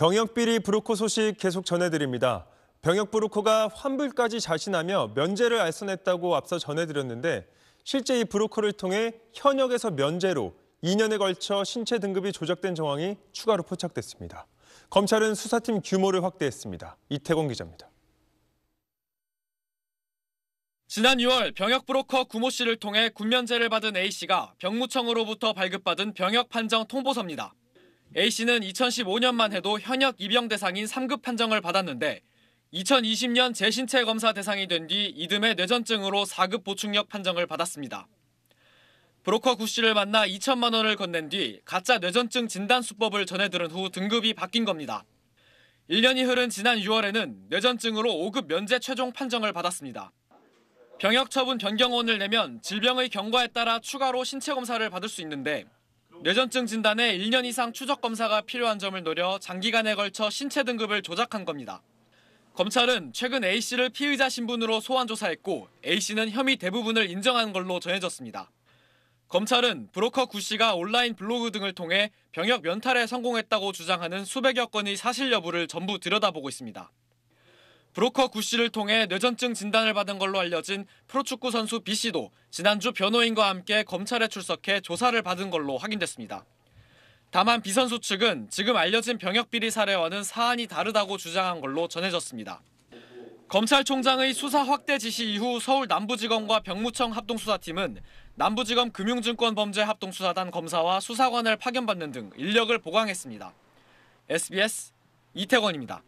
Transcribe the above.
병역비리 브로커 소식 계속 전해드립니다. 병역 브로커가 환불까지 자신하며 면제를 알선했다고 앞서 전해드렸는데 실제 이 브로커를 통해 현역에서 면제로 2년에 걸쳐 신체 등급이 조작된 정황이 추가로 포착됐습니다. 검찰은 수사팀 규모를 확대했습니다. 이태곤 기자입니다. 지난 6월 병역 브로커 구모 씨를 통해 군면제를 받은 A 씨가 병무청으로부터 발급받은 병역 판정 통보서입니다. A씨는 2015년만 해도 현역 입영 대상인 3급 판정을 받았는데 2020년 재신체 검사 대상이 된 뒤 이듬해 뇌전증으로 4급 보충력 판정을 받았습니다. 브로커 구 씨를 만나 2천만 원을 건넨 뒤 가짜 뇌전증 진단 수법을 전해들은 후 등급이 바뀐 겁니다. 1년이 흐른 지난 6월에는 뇌전증으로 5급 면제 최종 판정을 받았습니다. 병역 처분 변경원을 내면 질병의 경과에 따라 추가로 신체 검사를 받을 수 있는데 뇌전증 진단에 1년 이상 추적 검사가 필요한 점을 노려 장기간에 걸쳐 신체 등급을 조작한 겁니다. 검찰은 최근 A씨를 피의자 신분으로 소환 조사했고 A씨는 혐의 대부분을 인정한 걸로 전해졌습니다. 검찰은 브로커 구씨가 온라인 블로그 등을 통해 병역 면탈에 성공했다고 주장하는 수백여 건의 사실 여부를 전부 들여다보고 있습니다. 브로커 구 씨를 통해 뇌전증 진단을 받은 걸로 알려진 프로축구 선수 B 씨도 지난주 변호인과 함께 검찰에 출석해 조사를 받은 걸로 확인됐습니다. 다만 B 선수 측은 지금 알려진 병역 비리 사례와는 사안이 다르다고 주장한 걸로 전해졌습니다. 검찰총장의 수사 확대 지시 이후 서울 남부지검과 병무청 합동수사팀은 남부지검 금융증권 범죄 합동수사단 검사와 수사관을 파견받는 등 인력을 보강했습니다. SBS 이태권입니다.